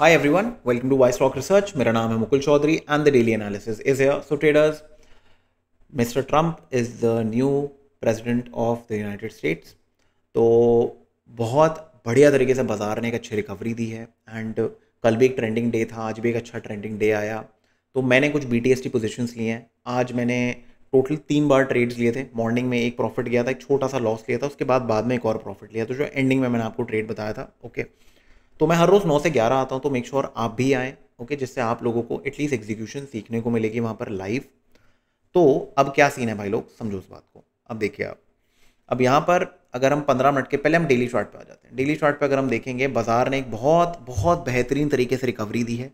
Hi everyone, welcome to Wise Stock Research. मेरा नाम है Mukul Chaudhary and the daily analysis is here. So traders, Mr. Trump is the new president of the United States. तो बहुत बढ़िया तरीके से बाजार ने एक अच्छी रिकवरी दी है एंड कल भी एक ट्रेंडिंग डे था आज भी एक अच्छा ट्रेंडिंग डे आया तो मैंने कुछ B T S T position लिए हैं आज मैंने टोटल तीन बार ट्रेड्स लिए थे मॉर्निंग में एक प्रॉफिट गया था एक छोटा सा लॉस लिया था उसके बाद बाद में एक और प्रॉफिट लिया तो जो एंडिंग में मैंने आपको ट्रेड बताया था ओके okay. तो मैं हर रोज़ नौ से ग्यारह आता हूँ तो मेक श्योर sure आप भी आएँ ओके जिससे आप लोगों को एटलीस्ट एग्जीक्यूशन सीखने को मिलेगी वहाँ पर लाइव तो अब क्या सीन है भाई लोग समझो उस बात को अब देखिए आप अब यहाँ पर अगर हम पंद्रह मिनट के पहले हम डेली शॉर्ट पे आ जाते हैं डेली शॉर्ट पे अगर हम देखेंगे बाजार ने एक बहुत बहुत बेहतरीन तरीके से रिकवरी दी है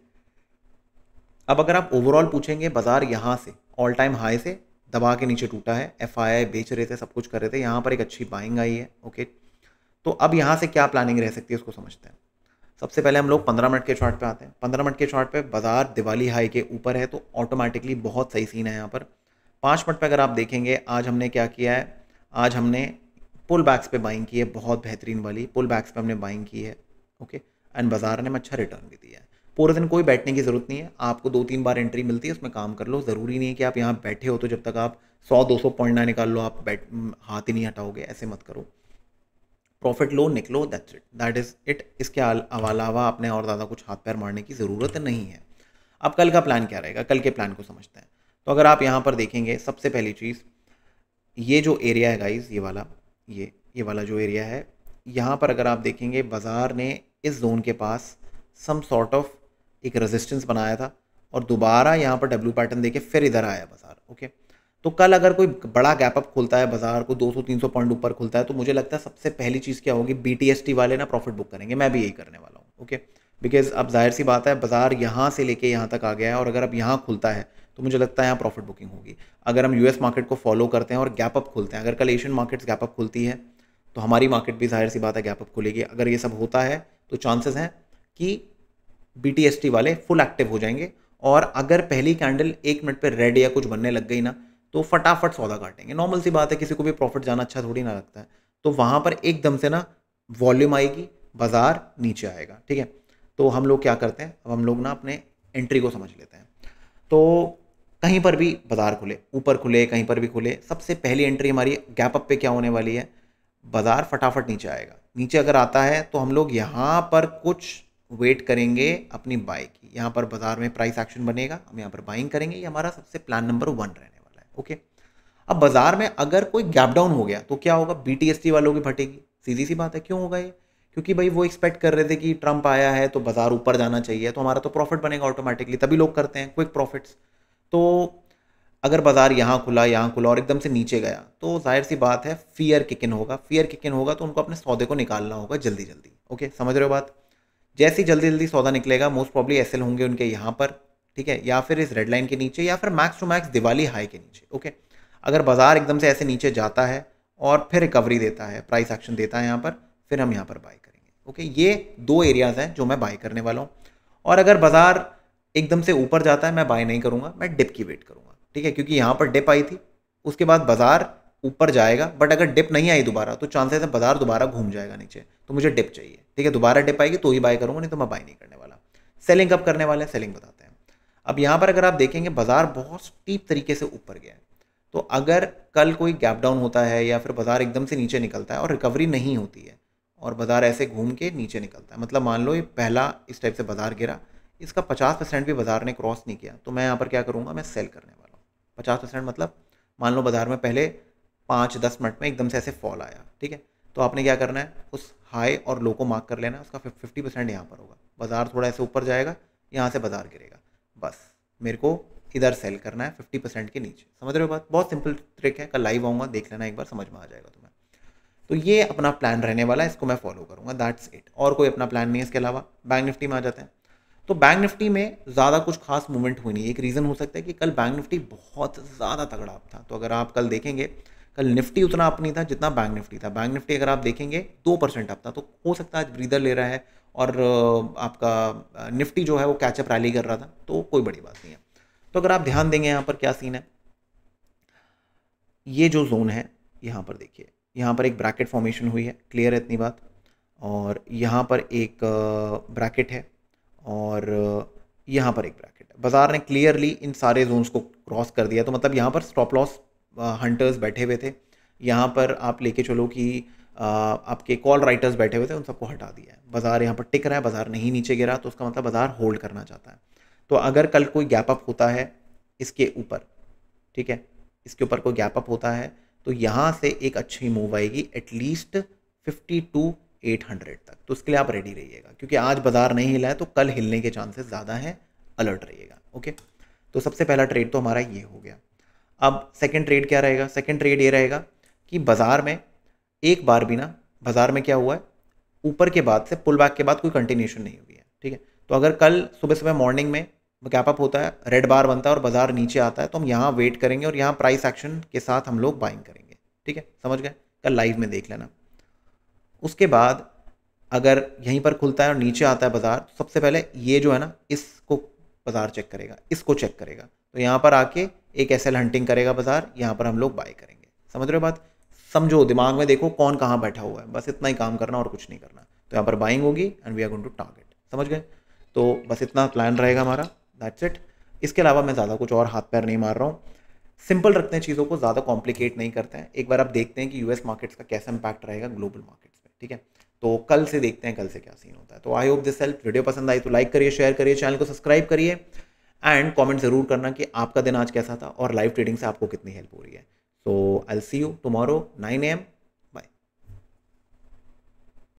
अब अगर आप ओवरऑल पूछेंगे बाजार यहाँ से ऑल टाइम हाई से दबा के नीचे टूटा है एफ बेच रहे थे सब कुछ कर रहे थे यहाँ पर एक अच्छी बाइंग आई है ओके तो अब यहाँ से क्या प्लानिंग रह सकती है उसको समझते हैं सबसे पहले हम लोग पंद्रह मिनट के शॉर्ट पे आते हैं पंद्रह मिनट के शॉर्ट पे बाज़ार दिवाली हाई के ऊपर है तो ऑटोमेटिकली बहुत सही सीन है यहाँ पर पाँच मिनट पे अगर आप देखेंगे आज हमने क्या किया है आज हमने पुल बैक्स पे बाइंग की है बहुत बेहतरीन वाली पुल बैक्स पे हमने बाइंग की है ओके एंड बाज़ार ने हमें अच्छा रिटर्न भी दिया है पूरे दिन कोई बैठने की ज़रूरत नहीं है आपको दो तीन बार एंट्री मिलती है उसमें काम कर लो ज़रूरी नहीं है कि आप यहाँ बैठे हो तो जब तक आप सौ दो सौ पॉइंट ना निकाल लो आप बैठ हाथ ही नहीं हटाओगे ऐसे मत करो प्रॉफिट लो निकलो that's it that is it इसके अलावा अपने और ज़्यादा कुछ हाथ पैर मारने की ज़रूरत नहीं है अब कल का प्लान क्या रहेगा कल के प्लान को समझते हैं तो अगर आप यहाँ पर देखेंगे सबसे पहली चीज़ ये जो एरिया है गाइज ये वाला ये ये वाला जो एरिया है यहाँ पर अगर आप देखेंगे बाज़ार ने इस जोन के पास सम सॉर्ट ऑफ एक रेजिस्टेंस बनाया था और दोबारा यहाँ पर डब्ल्यू पैटर्न देके फिर इधर आया बाज़ार ओके तो कल अगर कोई बड़ा गैप अप खुलता है बाजार को 200-300 पॉइंट ऊपर खुलता है तो मुझे लगता है सबसे पहली चीज़ क्या होगी बी वाले ना प्रॉफिट बुक करेंगे मैं भी यही करने वाला हूँ ओके बिकॉज अब जाहिर सी बात है बाजार यहाँ से लेके यहाँ तक आ गया है और अगर अब यहाँ खुलता है तो मुझे लगता है यहाँ प्रॉफिट बुकिंग होगी अगर हम यूएस मार्केट को फॉलो करते हैं और गैप अप खुलते हैं अगर कल एशियन मार्केट्स गैप अप खुलती है तो हमारी मार्केट भी जाहिर सी बात है गैप अप खुलेगी अगर ये सब होता है तो चांसेस हैं कि बी वाले फुल एक्टिव हो जाएंगे और अगर पहली कैंडल एक मिनट पर रेड या कुछ बनने लग गई ना तो फटाफट सौदा काटेंगे नॉर्मल सी बात है किसी को भी प्रॉफिट जाना अच्छा थोड़ी ना लगता है तो वहाँ पर एकदम से ना वॉल्यूम आएगी बाज़ार नीचे आएगा ठीक है तो हम लोग क्या करते हैं अब हम लोग ना अपने एंट्री को समझ लेते हैं तो कहीं पर भी बाज़ार खुले ऊपर खुले कहीं पर भी खुले सबसे पहली एंट्री हमारी गैप अप पे क्या होने वाली है बाज़ार फटाफट नीचे आएगा नीचे अगर आता है तो हम लोग यहाँ पर कुछ वेट करेंगे अपनी बाई की यहाँ पर बाज़ार में प्राइस एक्शन बनेगा हम यहाँ पर बाइंग करेंगे ये हमारा सबसे प्लान नंबर वन रहने ओके अब बाजार में अगर कोई गैप डाउन हो गया तो क्या होगा बीटीएसटी वालों की फटेगी सीधी सी बात है क्यों होगा ये क्योंकि भाई वो एक्सपेक्ट कर रहे थे कि ट्रंप आया है तो बाजार ऊपर जाना चाहिए तो हमारा तो प्रॉफिट बनेगा ऑटोमेटिकली तभी लोग करते हैं क्विक प्रॉफिट्स तो अगर बाजार यहाँ खुला यहाँ खुला और एकदम से नीचे गया तो जाहिर सी बात है फियर किकिन होगा फियर किकिन होगा तो उनको अपने सौदे को निकालना होगा जल्दी जल्दी ओके समझ रहे हो बात जैसे ही जल्दी जल्दी सौदा निकलेगा मोस्ट प्रॉब्ली एस होंगे उनके यहाँ पर ठीक है या फिर इस रेड लाइन के नीचे या फिर max to max Diwali high के नीचे ओके अगर बाजार एकदम से ऐसे नीचे जाता है और फिर रिकवरी देता है प्राइस एक्शन देता है यहाँ पर फिर हम यहाँ पर बाय करेंगे ओके ये दो एरियाज हैं जो मैं बाय करने वाला हूँ और अगर बाजार एकदम से ऊपर जाता है मैं बाय नहीं करूँगा मैं डिप की वेट करूँगा ठीक है क्योंकि यहाँ पर डिप आई थी उसके बाद बाजार ऊपर जाएगा बट अगर डिप नहीं आई दोबारा तो चांसेस है बाजार दोबारा घूम जाएगा नीचे तो मुझे डिप चाहिए ठीक है दोबारा डिप आएगी तो ही बाय करूँगा नहीं तो मैं बाय नहीं करने वाला सेलिंग कब करने वाला है सेलिंग बताते अब यहाँ पर अगर आप देखेंगे बाज़ार बहुत स्टीप तरीके से ऊपर गया है तो अगर कल कोई गैप डाउन होता है या फिर बाज़ार एकदम से नीचे निकलता है और रिकवरी नहीं होती है और बाज़ार ऐसे घूम के नीचे निकलता है मतलब मान लो ये पहला इस टाइप से बाज़ार गिरा इसका पचास परसेंट भी बाज़ार ने क्रॉस नहीं किया तो मैं यहाँ पर क्या करूँगा मैं सेल करने वाला हूँ पचास परसेंट मतलब मान लो बाज़ार में पहले पाँच दस मिनट में एकदम से ऐसे फॉल आया ठीक है तो आपने क्या करना है उस हाई और लो को मार्क कर लेना है उसका फिफ्टी परसेंट यहाँ पर होगा बाज़ार थोड़ा ऐसे ऊपर जाएगा यहाँ से बाज़ार गिरेगा बस मेरे को इधर सेल करना है फिफ्टी परसेंट के नीचे समझ रहे हो बात बहुत सिंपल ट्रिक है कल लाइव आऊँगा देख लेना एक बार समझ में आ जाएगा तुम्हें तो ये अपना प्लान रहने वाला है इसको मैं फॉलो करूँगा दैट्स इट और कोई अपना प्लान नहीं है इसके अलावा बैंक निफ्टी में आ जाते हैं तो बैंक निफ्टी में ज़्यादा कुछ खास मूवमेंट हुई नहीं एक रीज़न हो सकता है कि कल बैंक निफ्टी बहुत ज़्यादा तगड़ा था तो अगर आप कल देखेंगे कल निफ्टी उतना अप नहीं था जितना बैंक निफ्टी था बैंक निफ्टी अगर आप देखेंगे दो परसेंट अप था तो हो सकता है आज ब्रीदर ले रहा है और आपका निफ्टी जो है वो कैचअप रैली कर रहा था तो कोई बड़ी बात नहीं है तो अगर आप ध्यान देंगे यहाँ पर क्या सीन है ये जो जोन है यहाँ पर देखिए यहाँ पर एक ब्रैकेट फॉर्मेशन हुई है क्लियर है इतनी बात और यहाँ पर एक ब्रैकेट है और यहाँ पर एक ब्रैकेट है बाज़ार ने क्लियरली इन सारे जोन्स को क्रॉस कर दिया तो मतलब यहाँ पर स्टॉप लॉस हंटर्स बैठे हुए थे यहाँ पर आप लेके चलो कि आपके कॉल राइटर्स बैठे हुए थे उन सबको हटा दिया है बाज़ार यहाँ पर टिक रहा है बाज़ार नहीं नीचे गिरा तो उसका मतलब बाज़ार होल्ड करना चाहता है तो अगर कल कोई गैप अप होता है इसके ऊपर ठीक है इसके ऊपर कोई गैप अप होता है तो यहाँ से एक अच्छी मूव आएगी at least fifty two eight hundred तक तो उसके लिए आप रेडी रहिएगा क्योंकि आज बाज़ार नहीं हिला है तो कल हिलने के चांसेस ज़्यादा हैं अलर्ट रहिएगा ओके तो सबसे पहला ट्रेड तो हमारा ये हो गया अब सेकेंड ट्रेड क्या रहेगा सेकेंड ट्रेड ये रहेगा कि बाज़ार में एक बार भी ना बाजार में क्या हुआ है ऊपर के बाद से पुल बैक के बाद कोई कंटिन्यूशन नहीं हुई है ठीक है तो अगर कल सुबह सुबह मॉर्निंग में गैप अप होता है रेड बार बनता है और बाजार नीचे आता है तो हम यहाँ वेट करेंगे और यहाँ प्राइस एक्शन के साथ हम लोग बाइंग करेंगे ठीक है समझ गए कल लाइव में देख लेना उसके बाद अगर यहीं पर खुलता है और नीचे आता है बाजार तो सबसे पहले ये जो है ना इसको बाजार चेक करेगा इसको चेक करेगा तो यहाँ पर आके एक एस हंटिंग करेगा बाजार यहाँ पर हम लोग बाय करेंगे समझ रहे हो बात समझो दिमाग में देखो कौन कहाँ बैठा हुआ है बस इतना ही काम करना और कुछ नहीं करना तो यहाँ पर बाइंग होगी and we are going to target समझ गए तो बस इतना प्लान रहेगा हमारा दैट्स इट इसके अलावा मैं ज़्यादा कुछ और हाथ पैर नहीं मार रहा हूँ सिंपल रखते हैं चीज़ों को ज़्यादा कॉम्प्लिकेट नहीं करते हैं एक बार आप देखते हैं कि यूएस मार्केट्स का कैसा इंपैक्ट रहेगा ग्लोबल मार्केट्स पर ठीक है तो कल से देखते हैं कल से क्या सीन होता है तो I hope this help video पसंद आई तो लाइक करिए शेयर करिए चैनल को सब्सक्राइब करिए एंड कमेंट ज़रूर करना कि आपका दिन आज कैसा था और लाइव ट्रेडिंग से आपको कितनी हेल्प हो रही है So I'll see you tomorrow 9 a.m.